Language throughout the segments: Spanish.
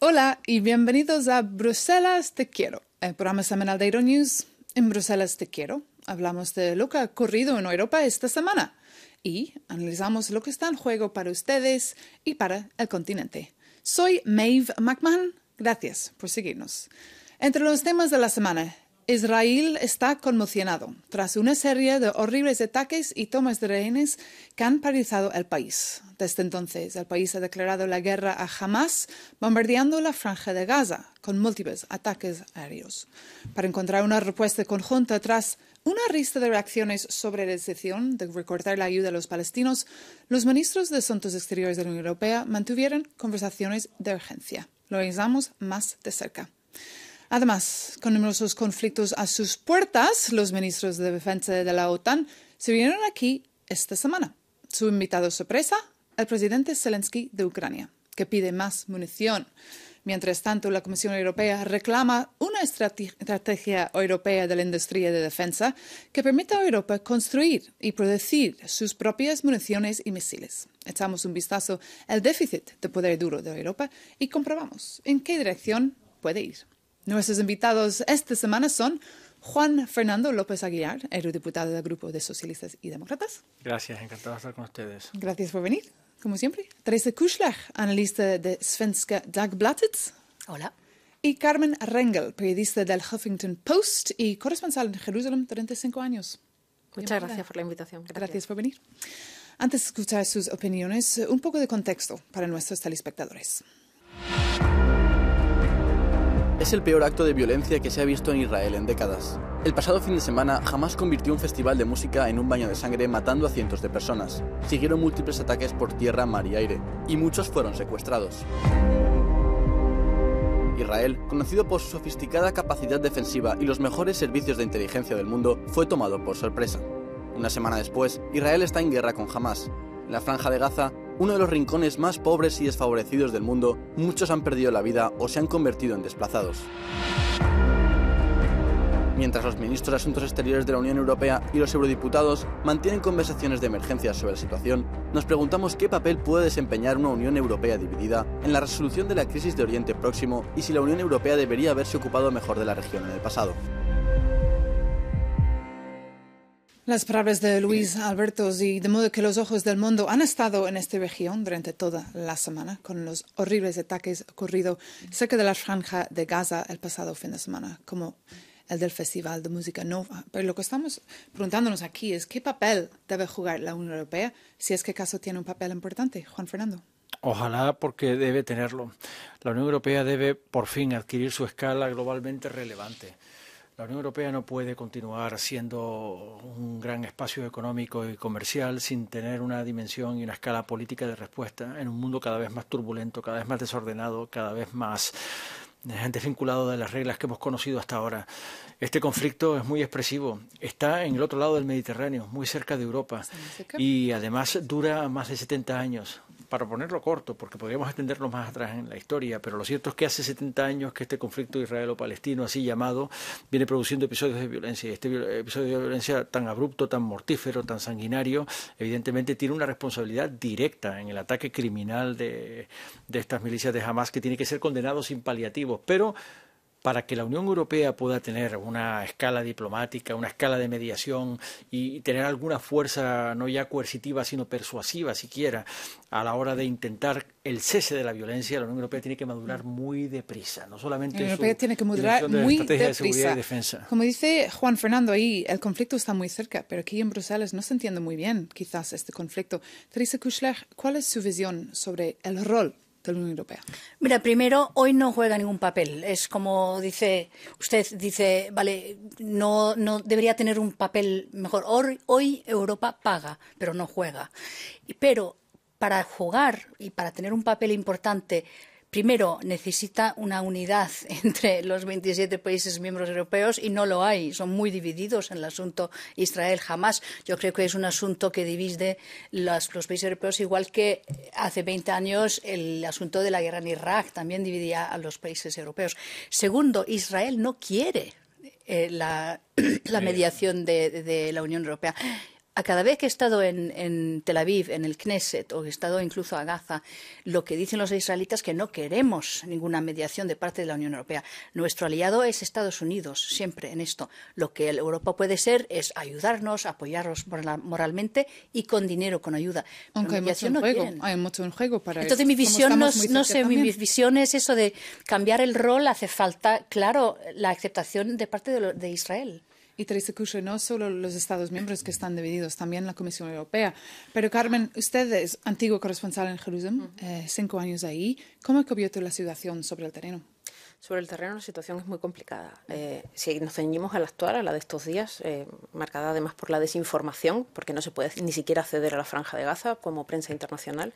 Hola y bienvenidos a Bruselas Te Quiero, el programa semanal de Euronews. En Bruselas Te Quiero hablamos de lo que ha ocurrido en Europa esta semana y analizamos lo que está en juego para ustedes y para el continente. Soy Maeve McMahon. Gracias por seguirnos. Entre los temas de la semana, Israel está conmocionado tras una serie de horribles ataques y tomas de rehenes que han paralizado el país. Desde entonces, el país ha declarado la guerra a Hamas, bombardeando la franja de Gaza con múltiples ataques aéreos. Para encontrar una respuesta conjunta tras una lista de reacciones sobre la decisión de recortar la ayuda a los palestinos, los ministros de Asuntos Exteriores de la Unión Europea mantuvieron conversaciones de urgencia. Lo analizamos más de cerca. Además, con numerosos conflictos a sus puertas, los ministros de Defensa de la OTAN se vinieron aquí esta semana. Su invitado sorpresa, el presidente Zelensky de Ucrania, que pide más munición. Mientras tanto, la Comisión Europea reclama una estrategia europea de la industria de defensa que permita a Europa construir y producir sus propias municiones y misiles. Echamos un vistazo al déficit de poder duro de Europa y comprobamos en qué dirección puede ir. Nuestros invitados esta semana son Juan Fernando López Aguilar, eurodiputado del Grupo de Socialistas y Demócratas. Gracias, encantado de estar con ustedes. Gracias por venir, como siempre. Teresa Kuschler, analista de Svenska Dagbladet. Hola. Y Carmen Rengel, periodista del Huffington Post y corresponsal en Jerusalén durante cinco años. Muchas gracias por la invitación. Gracias. gracias por venir. Antes de escuchar sus opiniones, un poco de contexto para nuestros telespectadores. Es el peor acto de violencia que se ha visto en Israel en décadas. El pasado fin de semana, Hamas convirtió un festival de música en un baño de sangre matando a cientos de personas. Siguieron múltiples ataques por tierra, mar y aire, y muchos fueron secuestrados. Israel, conocido por su sofisticada capacidad defensiva y los mejores servicios de inteligencia del mundo, fue tomado por sorpresa. Una semana después, Israel está en guerra con Hamas. En la franja de Gaza, uno de los rincones más pobres y desfavorecidos del mundo, muchos han perdido la vida o se han convertido en desplazados. Mientras los ministros de Asuntos Exteriores de la Unión Europea y los eurodiputados mantienen conversaciones de emergencia sobre la situación, nos preguntamos qué papel puede desempeñar una Unión Europea dividida en la resolución de la crisis de Oriente Próximo y si la Unión Europea debería haberse ocupado mejor de la región en el pasado. Las palabras de Luis Alberto y de modo que los ojos del mundo han estado en esta región durante toda la semana con los horribles ataques ocurridos cerca de la franja de Gaza el pasado fin de semana, como el del Festival de Música Nova. Pero lo que estamos preguntándonos aquí es qué papel debe jugar la Unión Europea, si es que acaso tiene un papel importante. Juan Fernando. Ojalá porque debe tenerlo. La Unión Europea debe por fin adquirir su escala globalmente relevante la Unión Europea no puede continuar siendo un gran espacio económico y comercial sin tener una dimensión y una escala política de respuesta en un mundo cada vez más turbulento, cada vez más desordenado, cada vez más desvinculado de las reglas que hemos conocido hasta ahora. Este conflicto es muy expresivo. Está en el otro lado del Mediterráneo, muy cerca de Europa. Y además dura más de 70 años para ponerlo corto, porque podríamos extendernos más atrás en la historia, pero lo cierto es que hace 70 años que este conflicto israelo-palestino, así llamado, viene produciendo episodios de violencia. Y este episodio de violencia tan abrupto, tan mortífero, tan sanguinario, evidentemente tiene una responsabilidad directa en el ataque criminal de, de estas milicias de Hamas que tiene que ser condenado sin paliativos. Pero para que la Unión Europea pueda tener una escala diplomática, una escala de mediación y tener alguna fuerza no ya coercitiva, sino persuasiva siquiera a la hora de intentar el cese de la violencia, la Unión Europea tiene que madurar muy deprisa, no solamente en Unión tiene que madurar muy De seguridad defensa. Como dice Juan Fernando ahí, el conflicto está muy cerca, pero aquí en Bruselas no se entiende muy bien quizás este conflicto. Teresa Kuchler, ¿cuál es su visión sobre el rol Europea? Mira, primero, hoy no juega ningún papel. Es como dice, usted dice, vale, no, no debería tener un papel mejor. Hoy, hoy Europa paga, pero no juega. Pero para jugar y para tener un papel importante, primero, necesita una unidad entre los 27 países miembros europeos y no lo hay. Son muy divididos en el asunto Israel jamás. Yo creo que es un asunto que divide los, países europeos, igual que hace 20 años el asunto de la guerra en Irak también dividía a los países europeos. Segundo, Israel no quiere eh, la, mediación de, la Unión Europea a cada vez que he estado en, Tel Aviv, en el Knesset, o he estado incluso a Gaza, lo que dicen los israelitas es que no queremos ninguna mediación de parte de la Unión Europea. Nuestro aliado es Estados Unidos, siempre en esto. Lo que Europa puede ser es ayudarnos, apoyarnos moralmente y con dinero, con ayuda. Aunque hay, mucho juego, en juego, para Entonces, mi visión, no, sé, mi visión es eso de cambiar el rol, hace falta, claro, la aceptación de parte de Israel y Teresa no solo los Estados miembros que están divididos, también la Comisión Europea. Pero Carmen, usted es antiguo corresponsal en Jerusalén, eh, cinco años ahí. ¿Cómo ha cubierto la situación sobre el terreno? Sobre el terreno la situación es muy complicada. Eh, si nos ceñimos a la actual, a la de estos días, eh, marcada además por la desinformación, porque no se puede ni siquiera acceder a la franja de Gaza como prensa internacional,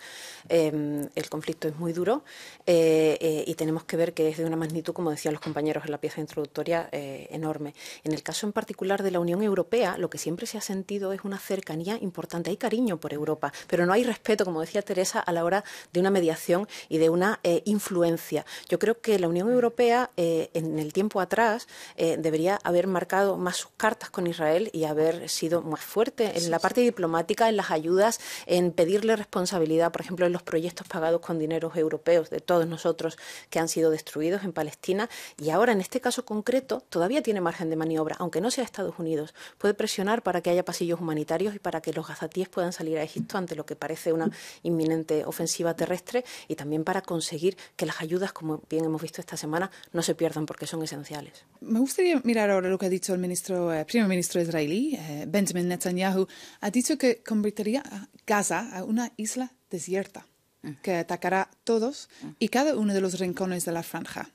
em, el conflicto es muy duro eh, y tenemos que ver que es de una magnitud, como decían los compañeros en la pieza introductoria, enorme. En el caso en particular de la Unión Europea, lo que siempre se ha sentido es una cercanía importante. Hay cariño por Europa, pero no hay respeto, como decía Teresa, a la hora de una mediación y de una influencia. Yo creo que la Unión Europea Europea eh, en el tiempo atrás eh, debería haber marcado más sus cartas con Israel y haber sido más fuerte en la parte diplomática, en las ayudas, en pedirle responsabilidad, por ejemplo, en los proyectos pagados con dineros europeos de todos nosotros que han sido destruidos en Palestina. Y ahora, en este caso concreto, todavía tiene margen de maniobra, aunque no sea Estados Unidos. Puede presionar para que haya pasillos humanitarios y para que los gazatíes puedan salir a Egipto ante lo que parece una inminente ofensiva terrestre y también para conseguir que las ayudas, como bien hemos visto esta semana, no se pierdan porque son esenciales. Me gustaría mirar ahora lo que ha dicho el ministro, eh, primer ministro israelí, eh, Benjamin Netanyahu. Ha dicho que convertiría Gaza a una isla desierta mm. que atacará todos mm. y cada uno de los rincones de la franja.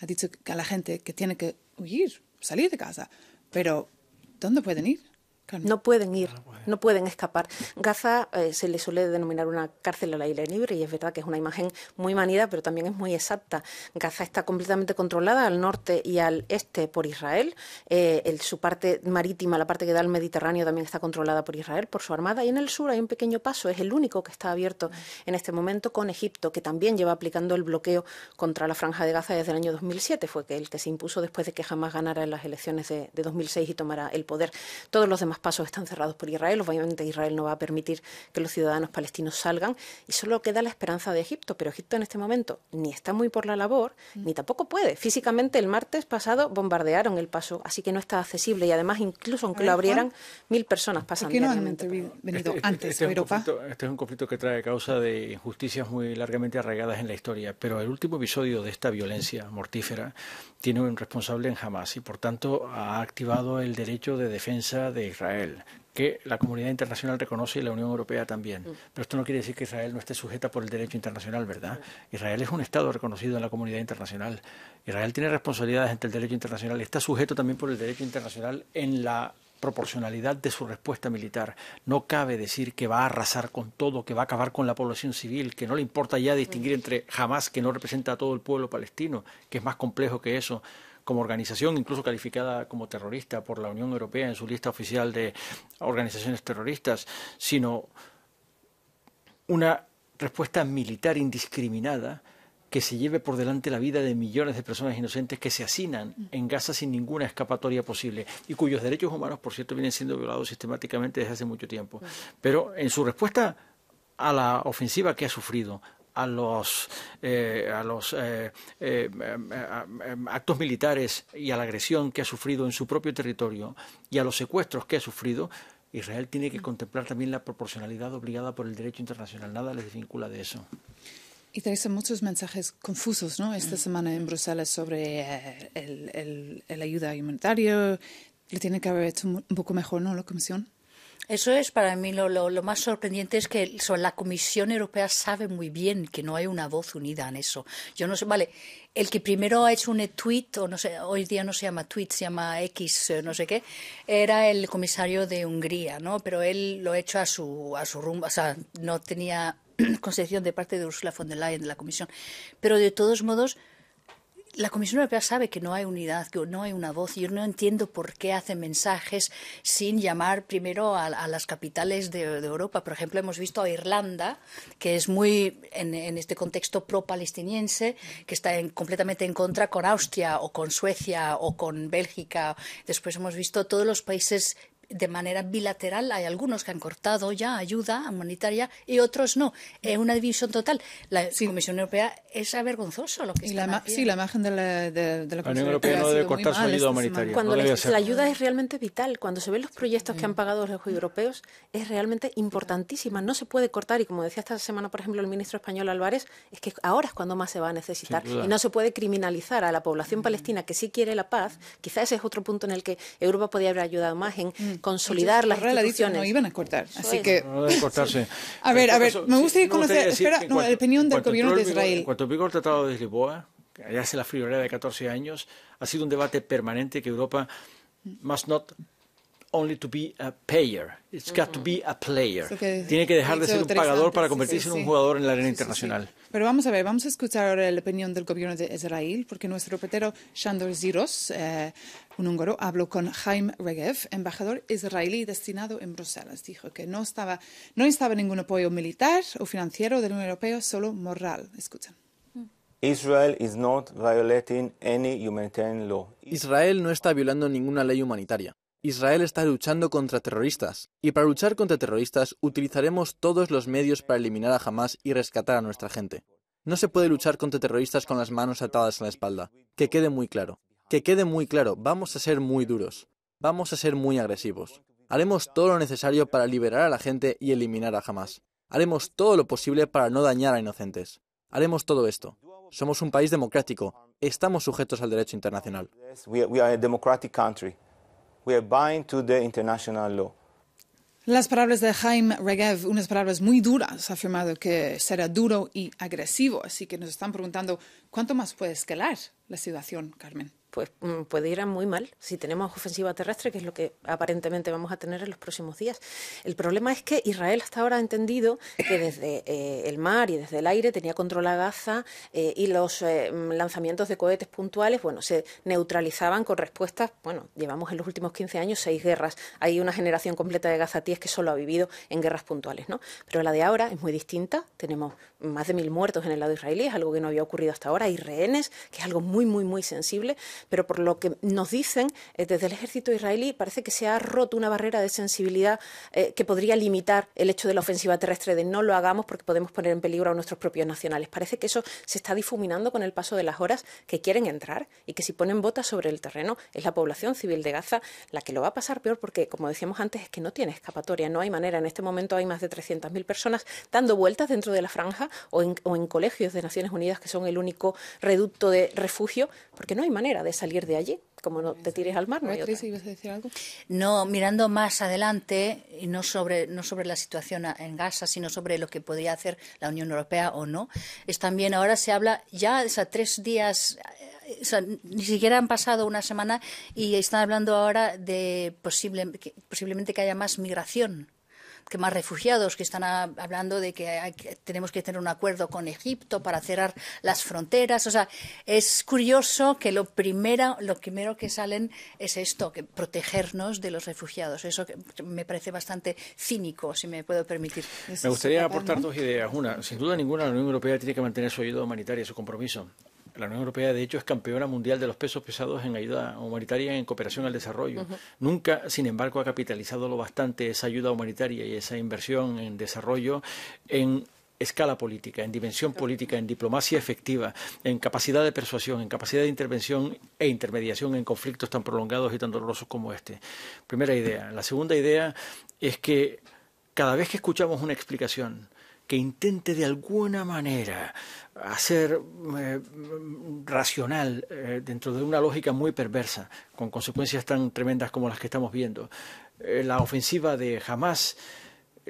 Ha dicho a la gente que tiene que huir, salir de casa. Pero, ¿dónde pueden ir? No pueden ir, ah, no pueden escapar. Gaza eh, se le suele denominar una cárcel al aire libre y es verdad que es una imagen muy manida, pero también es muy exacta. Gaza está completamente controlada al norte y al este por Israel. Eh, su parte marítima, la parte que da al Mediterráneo, también está controlada por Israel, por su armada. Y en el sur hay un pequeño paso, es el único que está abierto ah. en este momento con Egipto, que también lleva aplicando el bloqueo contra la franja de Gaza desde el año 2007. Fue que el que se impuso después de que jamás ganara en las elecciones de, de 2006 y tomara el poder. Todos los demás pasos están cerrados por Israel. Obviamente Israel no va a permitir que los ciudadanos palestinos salgan y solo queda la esperanza de Egipto. Pero Egipto en este momento ni está muy por la labor, mm. ni tampoco puede. Físicamente el martes pasado bombardearon el paso, así que no está accesible y además incluso aunque lo abrieran, mil personas pasan. ¿Por qué no este, este, antes este Europa? este es un conflicto que trae causa de injusticias muy largamente arraigadas en la historia, pero el último episodio de esta violencia mortífera tiene un responsable en Hamas y por tanto ha activado el derecho de defensa de Israel Israel, que la comunidad internacional reconoce y la Unión Europea también. Mm. Pero esto no quiere decir que Israel no esté sujeta por el derecho internacional, ¿verdad? Mm. Israel es un Estado reconocido en la comunidad internacional. Israel tiene responsabilidades ante el derecho internacional y está sujeto también por el derecho internacional en la proporcionalidad de su respuesta militar. No cabe decir que va a arrasar con todo, que va a acabar con la población civil, que no le importa ya distinguir mm. entre jamás que no representa a todo el pueblo palestino, que es más complejo que eso, como organización, incluso calificada como terrorista por la Unión Europea en su lista oficial de organizaciones terroristas, sino una respuesta militar indiscriminada que se lleve por delante la vida de millones de personas inocentes que se hacinan mm. en Gaza sin ninguna escapatoria posible y cuyos derechos humanos, por cierto, vienen siendo violados sistemáticamente desde hace mucho tiempo. Pero en su respuesta a la ofensiva que ha sufrido, a los, eh, a los eh, eh, actos militares y a la agresión que ha sufrido en su propio territorio y a los secuestros que ha sufrido, Israel tiene que contemplar también la proporcionalidad obligada por el derecho internacional. Nada les vincula de eso. Y traes muchos mensajes confusos ¿no? esta semana en Bruselas sobre la el, el, ayuda humanitaria. le tiene que haber hecho un poco mejor, ¿no? La Comisión. Eso es para mí lo, lo, más sorprendente es que la Comisión Europea sabe muy bien que no hay una voz unida en eso. Yo no sé, vale, el que primero ha hecho un tweet, o no sé, hoy día no se llama tweet, se llama X, eh, no sé qué, era el comisario de Hungría, ¿no? Pero él lo ha hecho a su, a su rumbo, o sea, no tenía concepción de parte de Ursula von der Leyen, de la Comisión. Pero de todos modos, la Comisión Europea sabe que no hay unidad, que no hay una voz. Yo no entiendo por qué hace mensajes sin llamar primero a, las capitales de, Europa. Por ejemplo, hemos visto a Irlanda, que es muy, en, este contexto pro-palestiniense, que está completamente en contra con Austria o con Suecia o con Bélgica. Después hemos visto todos los países de manera bilateral. Hay algunos que han cortado ya ayuda humanitaria y otros no. Es una división total. La Comisión Europea es avergonzoso lo que y la Sí, la imagen de de, la, Unión Europea no debe cortar su ayuda humanitaria. Cuando la ayuda es realmente vital, cuando se ven los proyectos que han pagado los europeos, es realmente importantísima. No se puede cortar y como decía esta semana, por ejemplo, el ministro español Álvarez, es que ahora es cuando más se va a necesitar. Y no se puede criminalizar a la población mm. palestina que sí quiere la paz. Quizás ese es otro punto en el que Europa podría haber ayudado más en mm consolidar las instituciones. No iban a cortar, así que... a ver, a ver, me gustaría conocer, la opinión del gobierno de Israel. Cuando en cuanto el Tratado de Lisboa, hace la friolera de 14 años, ha sido un debate permanente que Europa must not only to be a payer. It's got to be a player. Tiene que dejar de ser un pagador para convertirse en un jugador en la arena internacional. Pero vamos a ver, vamos a escuchar ahora la opinión del gobierno de Israel, porque nuestro reportero Shandor Ziros eh, un húngaro habló con Haim Regev, embajador israelí destinado en Bruselas. Dijo que no estaba, no estaba ningún apoyo militar o financiero de la Unión Europea, solo moral. Escuchen. Israel Israel no está violando ninguna ley humanitaria. Israel está luchando contra terroristas. Y para luchar contra terroristas utilizaremos todos los medios para eliminar a Hamas y rescatar a nuestra gente. No se puede luchar contra terroristas con las manos atadas a la espalda. Que quede muy claro. Que quede muy claro, vamos a ser muy duros, vamos a ser muy agresivos. Haremos todo lo necesario para liberar a la gente y eliminar a Hamas. Haremos todo lo posible para no dañar a inocentes. Haremos todo esto. Somos un país democrático. Estamos sujetos al derecho internacional. Las palabras de Jaime Regev, unas palabras muy duras, ha afirmado que será duro y agresivo. Así que nos están preguntando, ¿cuánto más puede escalar la situación, Carmen? pues mm, puede ir a muy mal si tenemos ofensiva terrestre, que es lo que aparentemente vamos a tener en los próximos días. El problema es que Israel hasta ahora ha entendido que desde eh, el mar y desde el aire tenía control a Gaza eh, y los eh, lanzamientos de cohetes puntuales, bueno, se neutralizaban con respuestas, bueno, llevamos en los últimos 15 años seis guerras. Hay una generación completa de gazatíes que solo ha vivido en guerras puntuales, ¿no? Pero la de ahora es muy distinta. Tenemos más de mil muertos en el lado israelí, es algo que no había ocurrido hasta ahora. Hay rehenes, que es algo muy, muy, muy sensible pero por lo que nos dicen eh, desde el ejército israelí parece que se ha roto una barrera de sensibilidad eh, que podría limitar el hecho de la ofensiva terrestre de no lo hagamos porque podemos poner en peligro a nuestros propios nacionales. Parece que eso se está difuminando con el paso de las horas que quieren entrar y que si ponen botas sobre el terreno es la población civil de Gaza la que lo va a pasar peor porque, como decíamos antes, es que no tiene escapatoria, no hay manera. En este momento hay más de 300.000 personas dando vueltas dentro de la franja o en, o en colegios de Naciones Unidas que son el único reducto de refugio porque no hay manera salir de allí, como no te tires al mar. No, mirando más adelante, y no sobre, no sobre la situación en Gaza, sino sobre lo que podría hacer la Unión Europea o no, es también ahora se habla ya de tres días eh, ni siquiera han pasado una semana y están hablando ahora de posible, posiblemente que haya más migración que más refugiados que están hablando de que, tenemos que tener un acuerdo con Egipto para cerrar las fronteras. O sea, es curioso que lo primero, lo primero que salen es esto, que protegernos de los refugiados. Eso me parece bastante cínico, si me puedo permitir. Me gustaría aportar dos ideas. Una, sin duda ninguna, la Unión Europea tiene que mantener su ayuda humanitaria, su compromiso. La Unión Europea, de hecho, es campeona mundial de los pesos pesados en ayuda humanitaria en cooperación al desarrollo. Nunca, sin embargo, ha capitalizado lo bastante esa ayuda humanitaria y esa inversión en desarrollo en escala política, en dimensión política, en diplomacia efectiva, en capacidad de persuasión, en capacidad de intervención e intermediación en conflictos tan prolongados y tan dolorosos como este. Primera idea. La segunda idea es que cada vez que escuchamos una explicación que intente de alguna manera hacer eh, racional eh, dentro de una lógica muy perversa, con consecuencias tan tremendas como las que estamos viendo. Eh, la ofensiva de Hamas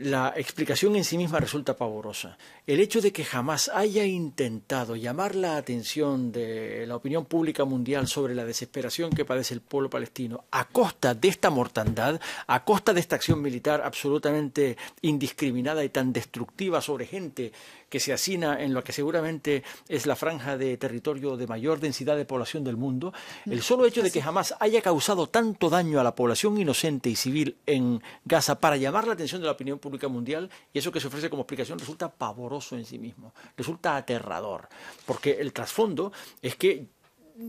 la explicación en sí misma resulta pavorosa. El hecho de que jamás haya intentado llamar la atención de la opinión pública mundial sobre la desesperación que padece el pueblo palestino a costa de esta mortandad, a costa de esta acción militar absolutamente indiscriminada y tan destructiva sobre gente que se asina en lo que seguramente es la franja de territorio de mayor densidad de población del mundo, el solo hecho de que jamás haya causado tanto daño a la población inocente y civil en Gaza para llamar la atención de la opinión pública mundial, y eso que se ofrece como explicación resulta pavoroso en sí mismo, resulta aterrador, porque el trasfondo es que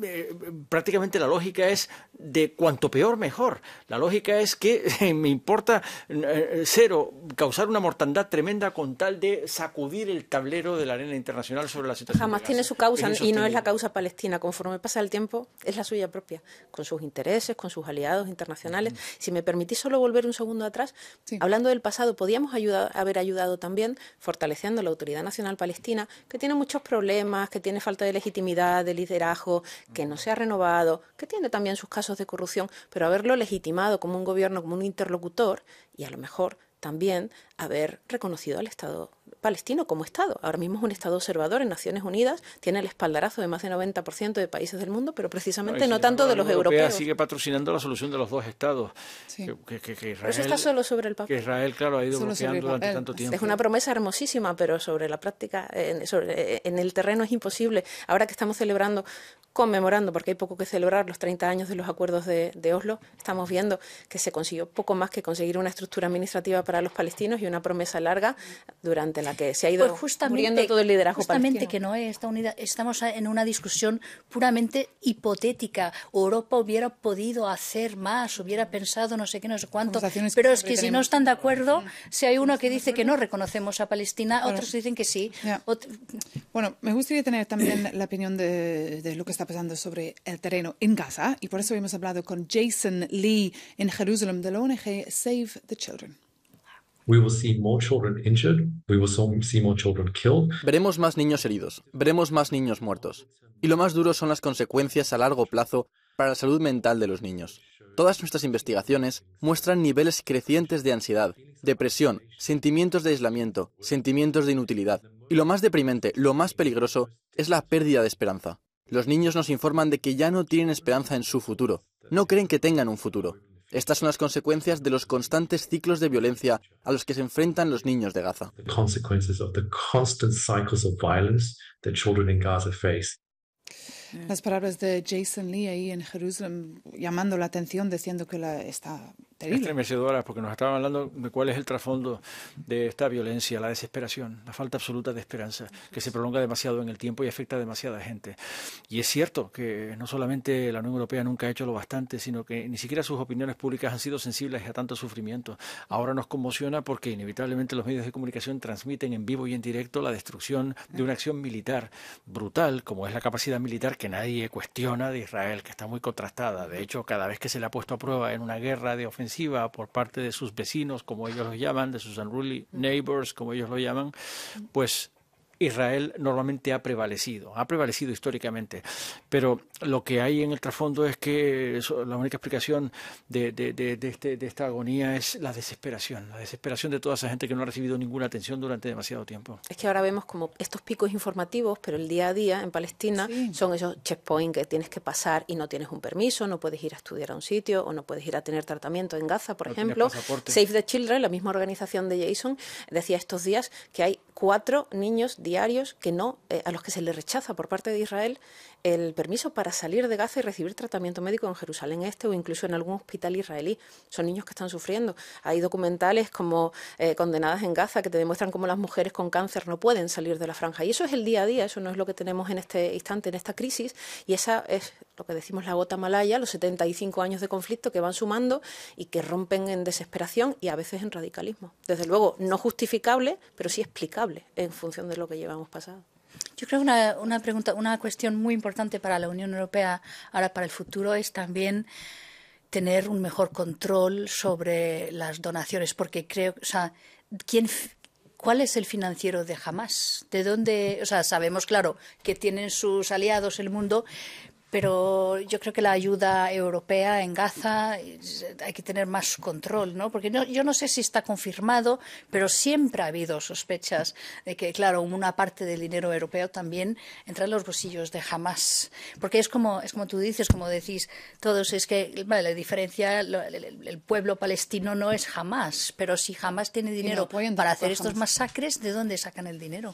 eh, prácticamente la lógica es de cuanto peor mejor. La lógica es que eh, me importa eh, cero causar una mortandad tremenda con tal de sacudir el tablero de la arena internacional sobre la situación. Jamás tiene su causa y no es la causa palestina. Conforme pasa el tiempo, es la suya propia, con sus intereses, con sus aliados internacionales. Si me permitís solo volver un segundo atrás, hablando del pasado, podíamos ayudar, haber ayudado también fortaleciendo la Autoridad Nacional Palestina, que tiene muchos problemas, que tiene falta de legitimidad, de liderazgo, que no se ha renovado, que tiene también sus casos de corrupción, pero haberlo legitimado como un gobierno, como un interlocutor y a lo mejor también haber reconocido al Estado palestino como Estado. Ahora mismo es un Estado observador en Naciones Unidas, tiene el espaldarazo de más de 90% de países del mundo, pero precisamente no, tanto de los europeos. sigue patrocinando la solución de los dos Estados. eso está solo sobre el papel. Israel, claro, ha ido bloqueando durante tanto tiempo. Es una promesa hermosísima, pero sobre la práctica, en el terreno es imposible. Ahora que estamos celebrando conmemorando, porque hay poco que celebrar, los 30 años de los acuerdos de, Oslo, estamos viendo que se consiguió poco más que conseguir una estructura administrativa para los palestinos y una promesa larga durante la que se ha ido pues muriendo todo el liderazgo justamente que no esta unidad, estamos en una discusión puramente hipotética. Europa hubiera podido hacer más, hubiera pensado no sé qué, no sé cuánto, pero es que si no están de acuerdo, si hay uno que dice que no reconocemos a Palestina, otros dicen que sí. bueno, me gustaría tener también la opinión de, de Lucas está pasando sobre el terreno en Gaza y por eso hemos hablado con Jason Lee en Jerusalén de la ONG Save the Children. Veremos más niños heridos, veremos más niños muertos. Y lo más duro son las consecuencias a largo plazo para la salud mental de los niños. Todas nuestras investigaciones muestran niveles crecientes de ansiedad, depresión, sentimientos de aislamiento, sentimientos de inutilidad. Y lo más deprimente, lo más peligroso, es la pérdida de esperanza. Los niños nos informan de que ya no tienen esperanza en su futuro, no creen que tengan un futuro. Estas son las consecuencias de los constantes ciclos de violencia a los que se enfrentan los niños de Gaza. Las palabras de Jason Lee ahí en Jerusalén llamando la atención, diciendo que la, Terrible. Estremecedoras, porque nos estaban hablando de cuál es el trasfondo de esta violencia, la desesperación, la falta absoluta de esperanza, que se prolonga demasiado en el tiempo y afecta a demasiada gente. Y es cierto que no solamente la Unión Europea nunca ha hecho lo bastante, sino que ni siquiera sus opiniones públicas han sido sensibles a tanto sufrimiento. Ahora nos conmociona porque inevitablemente los medios de comunicación transmiten en vivo y en directo la destrucción de una acción militar brutal, como es la capacidad militar que nadie cuestiona de Israel, que está muy contrastada. De hecho, cada vez que se le ha puesto a prueba en una guerra de ofensiva, por parte de sus vecinos, como ellos lo llaman, de sus unruly neighbors, como ellos lo llaman, pues Israel normalmente ha prevalecido, ha prevalecido históricamente. Pero lo que hay en el trasfondo es que la única explicación este, de, esta agonía es la desesperación, la desesperación de toda esa gente que no ha recibido ninguna atención durante demasiado tiempo. Es que ahora vemos como estos picos informativos, pero el día a día en Palestina son esos checkpoints que tienes que pasar y no tienes un permiso, no puedes ir a estudiar a un sitio o no puedes ir a tener tratamiento en Gaza, por ejemplo. Save the Children, la misma organización de Jason, decía estos días que hay cuatro niños diarios que no, eh, a los que se les rechaza por parte de Israel el permiso para salir de Gaza y recibir tratamiento médico en Jerusalén Este o incluso en algún hospital israelí. Son niños que están sufriendo. Hay documentales como eh, Condenadas en Gaza que te demuestran cómo las mujeres con cáncer no pueden salir de la franja. Y eso es el día a día, eso no es lo que tenemos en este instante, en esta crisis. Y esa es lo que decimos la gota malaya, los 75 años de conflicto que van sumando y que rompen en desesperación y a veces en radicalismo. Desde luego, no justificable, pero sí explicable en función de lo que llevamos pasado. Yo creo que una, pregunta, una cuestión muy importante para la Unión Europea ahora para el futuro es también tener un mejor control sobre las donaciones, porque creo, o sea, ¿quién, ¿cuál es el financiero de Hamas? ¿De dónde? O sea, sabemos, claro, que tienen sus aliados el mundo, pero yo creo que la ayuda europea en Gaza hay que tener más control, ¿no? Porque yo no sé si está confirmado, pero siempre ha habido sospechas de que, claro, una parte del dinero europeo también entra en los bolsillos de Hamas, porque es como es como tú dices, como decís todos, es que la diferencia, el, pueblo palestino no es Hamas, pero si Hamas tiene dinero para hacer estos masacres, ¿de dónde sacan el dinero?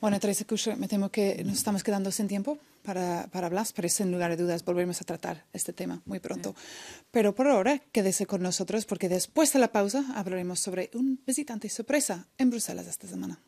Bueno, Teresa Kusher, me temo que nos estamos quedando sin tiempo para, para Blas, pero sin lugar a dudas volveremos a tratar este tema muy pronto. Pero por ahora, quédese con nosotros porque después de la pausa hablaremos sobre un visitante sorpresa en Bruselas esta semana.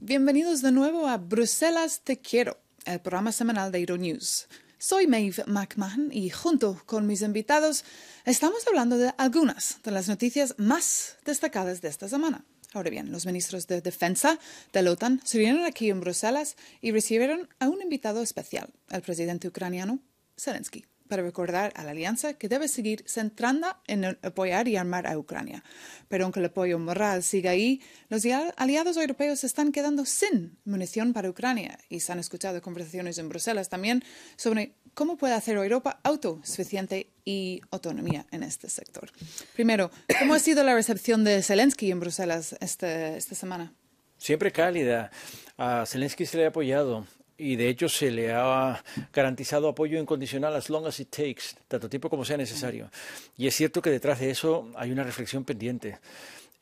Bienvenidos de nuevo a Bruselas Te Quiero, el programa semanal de Euronews. Soy Maeve McMahon y junto con mis invitados estamos hablando de algunas de las noticias más destacadas de esta semana. Ahora bien, los ministros de Defensa de la OTAN se reunieron aquí en Bruselas y recibieron a un invitado especial, el presidente ucraniano Zelensky para recordar a la alianza que debe seguir centrada en apoyar y armar a Ucrania. Pero aunque el apoyo moral siga ahí, los aliados europeos están quedando sin munición para Ucrania y se han escuchado conversaciones en Bruselas también sobre cómo puede hacer Europa autosuficiente y autonomía en este sector. Primero, ¿cómo ha sido la recepción de Zelensky en Bruselas este, esta semana? Siempre cálida. A Zelensky se le ha apoyado y de hecho se le ha garantizado apoyo incondicional as long as it takes, tanto tiempo como sea necesario. Y es cierto que detrás de eso hay una reflexión pendiente.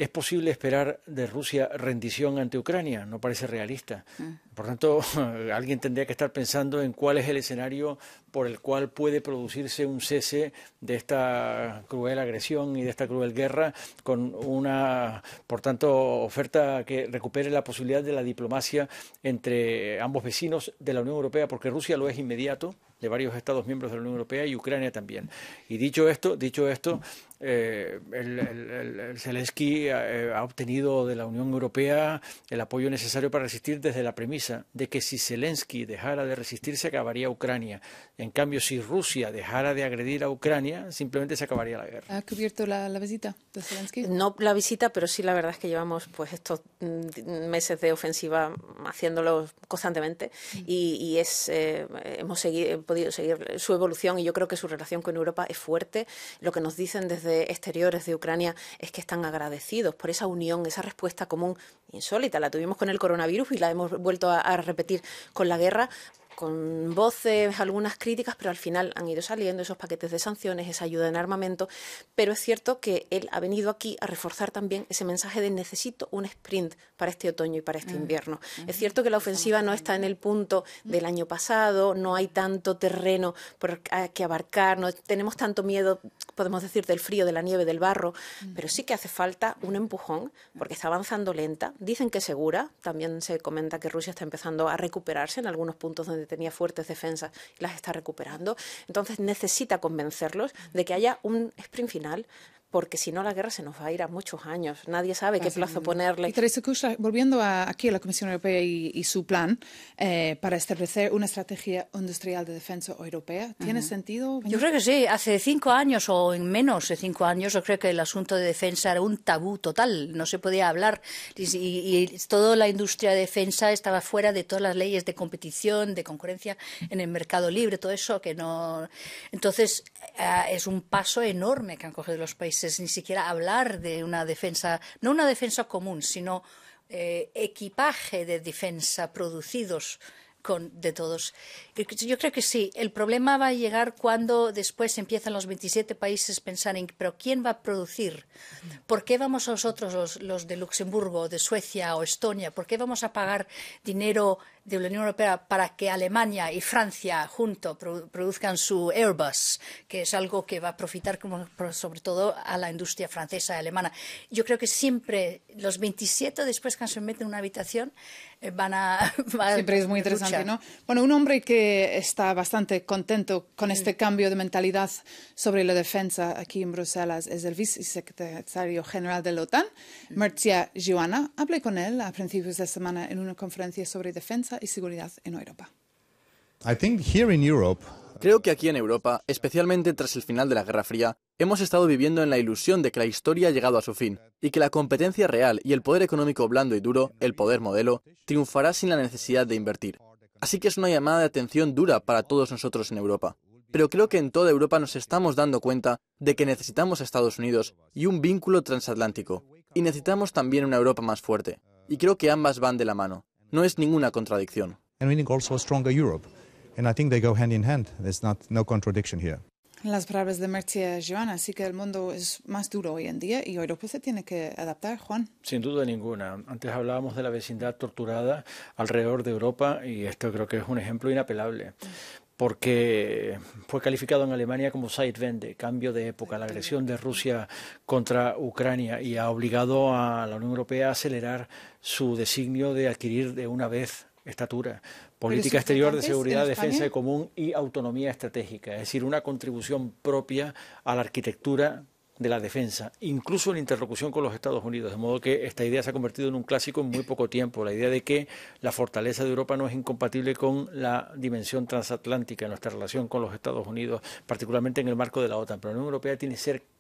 ¿Es posible esperar de Rusia rendición ante Ucrania? No parece realista. Mm. Por tanto, alguien tendría que estar pensando en cuál es el escenario por el cual puede producirse un cese de esta cruel agresión y de esta cruel guerra con una, por tanto, oferta que recupere la posibilidad de la diplomacia entre ambos vecinos de la Unión Europea, porque Rusia lo es inmediato, de varios Estados miembros de la Unión Europea y Ucrania también. Y dicho esto, dicho esto, eh, el, Zelensky eh, ha, obtenido de la Unión Europea el apoyo necesario para resistir desde la premisa de que si Zelensky dejara de resistir se acabaría Ucrania. En cambio, si Rusia dejara de agredir a Ucrania, simplemente se acabaría la guerra. ¿Ha cubierto la, visita de Zelensky? No la visita, pero sí la verdad es que llevamos pues estos mm, meses de ofensiva haciéndolo constantemente mm. y, es eh, hemos podido seguir su evolución y yo creo que su relación con Europa es fuerte. Lo que nos dicen desde Exteriores de Ucrania es que están agradecidos por esa unión, esa respuesta común insólita. La tuvimos con el coronavirus y la hemos vuelto a repetir con la guerra, con voces, algunas críticas, pero al final han ido saliendo esos paquetes de sanciones, esa ayuda en armamento, pero es cierto que él ha venido aquí a reforzar también ese mensaje de necesito un sprint para este otoño y para este mm, invierno. Es cierto que la ofensiva no está en el punto del año pasado, no hay tanto terreno por que abarcar, no tenemos tanto miedo, podemos decir, del frío, de la nieve, del barro, pero sí que hace falta un empujón porque está avanzando lenta, dicen que segura, también se comenta que Rusia está empezando a recuperarse en algunos puntos donde tenía fuertes defensas y las está recuperando. Entonces necesita convencerlos de que haya un sprint final porque si no la guerra se nos va a ir a muchos años. Nadie sabe qué plazo ponerle. Teresa volviendo aquí a la Comisión Europea y, su plan eh, para establecer una estrategia industrial de defensa europea, ¿tiene sentido? Yo creo que sí. Hace cinco años o en menos de cinco años yo creo que el asunto de defensa era un tabú total. No se podía hablar y, toda la industria de defensa estaba fuera de todas las leyes de competición, de concurrencia en el mercado libre, todo eso que no. Entonces eh, es un paso enorme que han cogido los países es ni siquiera hablar de una defensa, no una defensa común, sino eh, equipaje de defensa producidos de todos. Yo creo que sí. El problema va a llegar cuando después empiezan los 27 países a pensar en, pero ¿quién va a producir? ¿Por qué vamos nosotros, los, de Luxemburgo, de Suecia o Estonia, por qué vamos a pagar dinero de la Unión Europea para que Alemania y Francia junto, produzcan su Airbus, que es algo que va a profitar sobre todo a la industria francesa y alemana? Yo creo que siempre los 27 después que se meten en una habitación eh, Siempre es muy interesante, ¿no? Bueno, un hombre que está bastante contento con este cambio de mentalidad sobre la defensa aquí en Bruselas es el vicesecretario general de la OTAN, Martia Joana. Hablé con él a principios de semana en una conferencia sobre defensa y seguridad en Europa. I think here in Europe Creo que aquí en Europa, especialmente tras el final de la Guerra Fría, hemos estado viviendo en la ilusión de que la historia ha llegado a su fin y que la competencia real y el poder económico blando y duro, el poder modelo, triunfará sin la necesidad de invertir. Así que es una llamada de atención dura para todos nosotros en Europa. Pero creo que en toda Europa nos estamos dando cuenta de que necesitamos Estados Unidos y un vínculo transatlántico. Y necesitamos también una Europa más fuerte. Y creo que ambas van de la mano. No es ninguna contradicción. And I think they go hand in no Las palabras de Mercia Joana, así que el mundo es más duro hoy en día y Europa se tiene que adaptar, Juan. Sin duda ninguna. Antes hablábamos de la vecindad torturada alrededor de Europa y esto creo que es un ejemplo inapelable porque fue calificado en Alemania como Zeitwende, cambio de época, la agresión de Rusia contra Ucrania y ha obligado a la Unión Europea a acelerar su designio de adquirir de una vez estatura Política exterior de seguridad, defensa común y autonomía estratégica, es decir, una contribución propia a la arquitectura de la defensa, incluso en interlocución con los Estados Unidos, de modo que esta idea se ha convertido en un clásico en muy poco tiempo, la idea de que la fortaleza de Europa no es incompatible con la dimensión transatlántica, nuestra relación con los Estados Unidos, particularmente en el marco de la OTAN, pero la Unión Europea tiene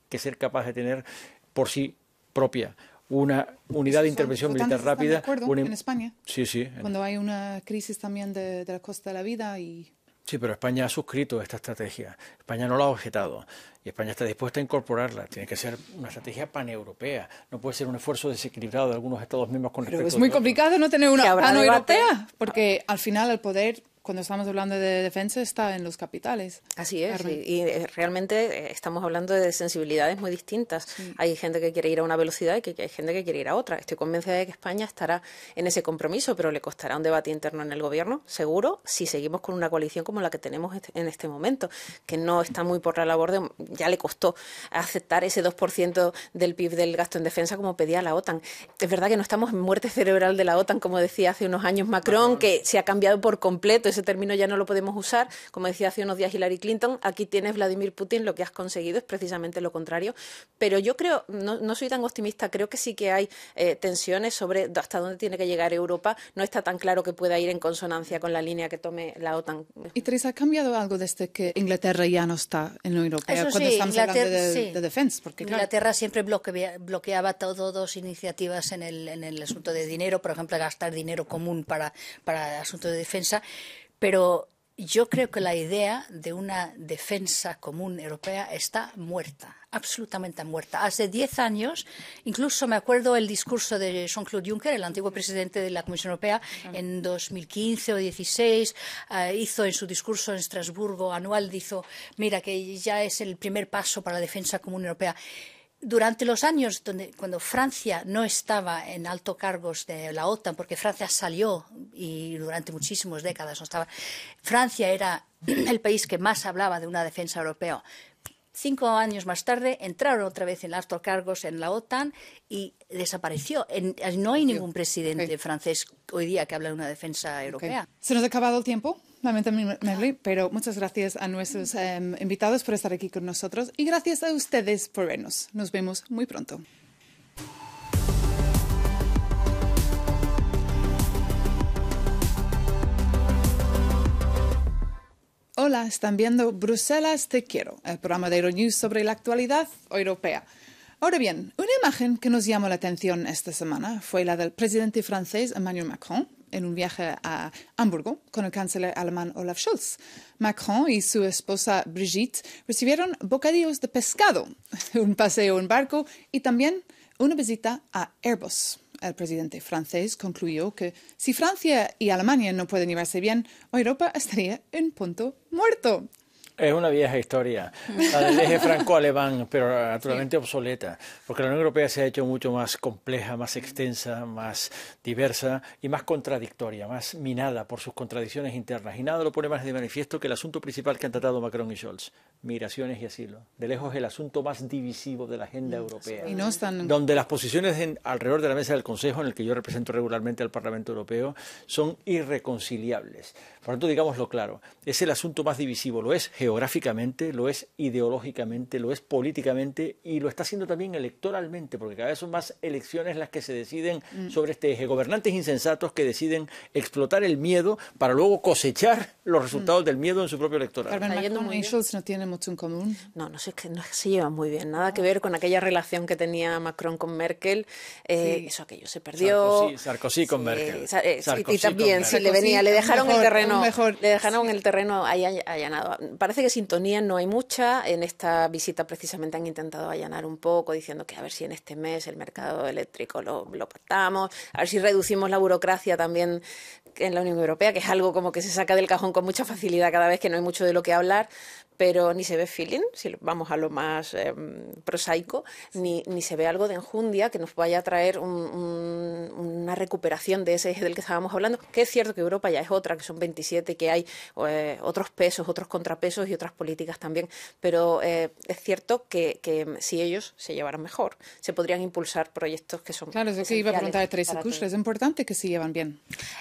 que ser capaz de tener por sí propia una unidad de intervención militar rápida. De en España. Sí, sí. Cuando hay una crisis también de, de la costa de la vida y Sí, pero España ha suscrito esta estrategia. España no la ha objetado y España está dispuesta a incorporarla. Tiene que ser una estrategia paneuropea. No puede ser un esfuerzo desequilibrado de algunos Estados mismos con pero respecto. Pero es muy complicado no tener una paneuropea porque al final al poder cuando estamos hablando de defensa está en los capitales. Así es, y, eh, realmente eh, estamos hablando de sensibilidades muy distintas. Hay gente que quiere ir a una velocidad y que hay gente que quiere ir a otra. Estoy convencida de que España estará en ese compromiso, pero le costará un debate interno en el gobierno, seguro, si seguimos con una coalición como la que tenemos en este momento, que no está muy por la labor de... Ya le costó aceptar ese 2% del PIB del gasto en defensa como pedía la OTAN. Es verdad que no estamos en muerte cerebral de la OTAN, como decía hace unos años Macron, que se ha cambiado por completo ese término ya no lo podemos usar. Como decía hace unos días Hillary Clinton, aquí tienes Vladimir Putin, lo que has conseguido es precisamente lo contrario. Pero yo creo, no, no soy tan optimista, creo que sí que hay eh, tensiones sobre hasta dónde tiene que llegar Europa. No está tan claro que pueda ir en consonancia con la línea que tome la OTAN. Y Teresa, ¿ha cambiado algo desde que Inglaterra ya no está en la Unión Europea? cuando estamos hablando de, defensa. Porque, Inglaterra siempre bloqueaba todas iniciativas en el, en el asunto de dinero, por ejemplo, gastar dinero común para, para asunto de defensa. Pero yo creo que la idea de una defensa común europea está muerta, absolutamente muerta. Hace diez años, incluso me acuerdo el discurso de Jean-Claude Juncker, el antiguo presidente de la Comisión Europea, en 2015 o 2016, eh, hizo en su discurso en Estrasburgo anual, dijo, mira, que ya es el primer paso para la defensa común europea durante los años donde, cuando Francia no estaba en altos cargos de la OTAN, porque Francia salió y durante muchísimas décadas no estaba, Francia era el país que más hablaba de una defensa europea. Cinco años más tarde entraron otra vez en altos cargos en la OTAN y desapareció. no hay ningún presidente francés hoy día que hable de una defensa europea. ¿Se nos ha acabado el tiempo? Lamento pero muchas gracias a nuestros em, invitados por estar aquí con nosotros y gracias a ustedes por vernos. Nos vemos muy pronto. Hola, están viendo Bruselas Te Quiero, el programa de Euronews sobre la actualidad europea. Ahora bien, una imagen que nos llamó la atención esta semana fue la del presidente francés Emmanuel Macron en un viaje a Hamburgo con el canciller alemán Olaf Scholz. Macron y su esposa Brigitte recibieron bocadillos de pescado, un paseo en barco y también una visita a Airbus. El presidente francés concluyó que si Francia y Alemania no pueden llevarse bien, Europa estaría en punto muerto. Es una vieja historia, la del eje franco-alemán, pero naturalmente obsoleta, porque la Unión Europea se ha hecho mucho más compleja, más extensa, más diversa y más contradictoria, más minada por sus contradicciones internas. Y nada lo pone más de manifiesto que el asunto principal que han tratado Macron y Scholz, migraciones y asilo. De lejos el asunto más divisivo de la agenda europea, y no están... donde las posiciones alrededor de la mesa del Consejo, en el que yo represento regularmente al Parlamento Europeo, son irreconciliables. Por lo tanto, digámoslo claro, es el asunto más divisivo, lo es geográficamente geográficamente, lo es ideológicamente, lo es políticamente y lo está haciendo también electoralmente, porque cada vez son más elecciones las que se deciden mm. sobre este eje. Gobernantes insensatos que deciden explotar el miedo para luego cosechar los mm. resultados del miedo en su propio electorado. Carmen, y no tiene mucho en común. No, no, sé, no se llevan muy bien, nada que ver con aquella relación que tenía Macron con Merkel, eh, eso aquello se perdió. Sarkozy, Sarkozy con Merkel. Eh, Sarkozy y también, sí, le venía, le dejaron el terreno, le dejaron el terreno allanado parece que sintonía no hay mucha. En esta visita precisamente han intentado allanar un poco, diciendo que a ver si en este mes el mercado eléctrico lo, lo pactamos, a ver si reducimos la burocracia también en la Unión Europea, que es algo como que se saca del cajón con mucha facilidad cada vez que no hay mucho de lo que hablar, pero ni se ve feeling, si vamos a lo más em, prosaico, ni, ni, se ve algo de enjundia que nos vaya a traer una recuperación de ese eje del que estábamos hablando, que es cierto que Europa ya es otra, que son 27, que hay eh, otros pesos, otros contrapesos y otras políticas también, pero eh, es cierto que, que, em, si ellos se llevaran mejor, se podrían impulsar proyectos que son... Claro, es que iba a preguntar a Teresa Kushler, ¿es importante que se llevan bien?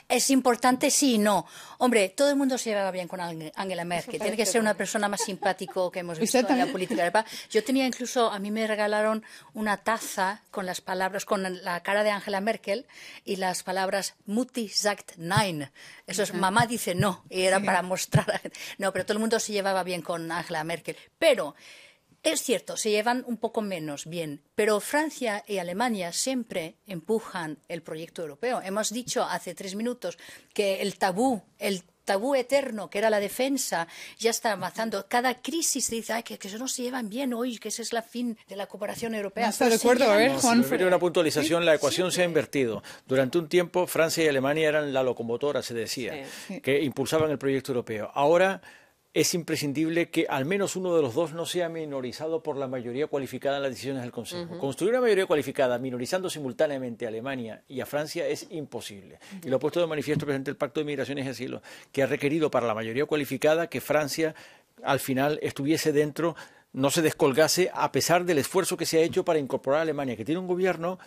Es importante sí y no. Hombre, todo el mundo se llevaba bien con Angela Merkel, tiene que ser una persona más simpático que hemos visto en la política. Yo tenía incluso, a mí me regalaron una taza con las palabras, con la cara de Angela Merkel y las palabras Mutti sagt nein. Eso es, mamá dice no. Y era para mostrar. No, pero todo el mundo se llevaba bien con Angela Merkel. Pero. Es cierto, se llevan un poco menos bien, pero Francia y Alemania siempre empujan el proyecto europeo. Hemos dicho hace tres minutos que el tabú, el tabú eterno que era la defensa ya está avanzando. Cada crisis dice que, que eso no se llevan bien hoy, que ese es la fin de la cooperación europea. No está pues de acuerdo, a ver, Juan. Si una puntualización, la ecuación se ha invertido. Durante un tiempo Francia y Alemania eran la locomotora, se decía, que impulsaban el proyecto europeo. Ahora es imprescindible que al menos uno de los dos no sea minorizado por la mayoría cualificada en las decisiones del Consejo. Construir una mayoría cualificada minorizando simultáneamente a Alemania y a Francia es imposible. Y lo ha puesto de manifiesto el Pacto de Migraciones y Asilo, que ha requerido para la mayoría cualificada que Francia al final estuviese dentro, no se descolgase a pesar del esfuerzo que se ha hecho para incorporar a Alemania, que tiene un gobierno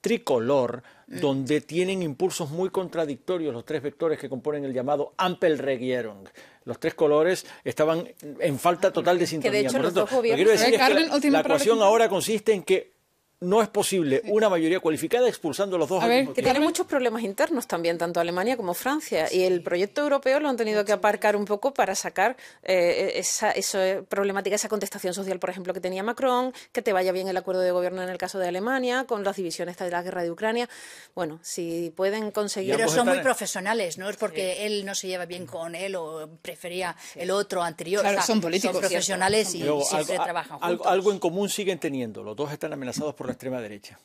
tricolor, mm. donde tienen impulsos muy contradictorios los tres vectores que componen el llamado Ampelregierung, los tres colores estaban en falta total de sintonía. Que de tanto, quiero decir que la, la ecuación ahora consiste en que no es posible una mayoría cualificada expulsando a los dos. A ver, que tiene muchos problemas internos también, tanto Alemania como Francia. Y el proyecto europeo lo han tenido que aparcar un poco para sacar eh, esa, eh, problemática, esa contestación social, por ejemplo, que tenía Macron, que te vaya bien el acuerdo de gobierno en el caso de Alemania, con las divisiones de la guerra de Ucrania. Bueno, si pueden conseguir... Pero son muy profesionales, ¿no? Es porque él no se lleva bien con él o prefería el otro anterior. Claro, son políticos. profesionales y siempre trabajan juntos. Algo, en común siguen teniendo. Los dos están amenazados por la extrema derecha.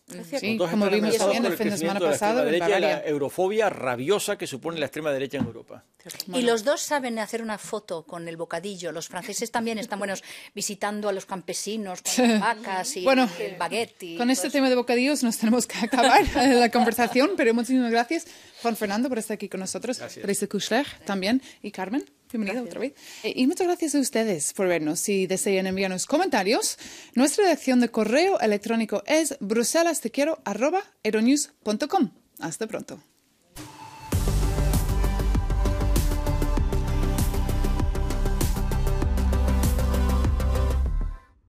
como vimos el fin de semana pasado la, eurofobia rabiosa que supone la extrema derecha en Europa. Y los dos saben hacer una foto con el bocadillo. Los franceses también están buenos visitando a los campesinos con las vacas y bueno, el baguette. con este tema de bocadillos nos tenemos que acabar la conversación, pero muchísimas gracias Juan Fernando por estar aquí con nosotros, Teresa Kuchler también y Carmen. Bienvenida otra vez. Eh, y muchas gracias a ustedes por vernos. Si desean enviarnos comentarios, nuestra dirección de correo electrónico es bruselastequiero.com. Hasta pronto.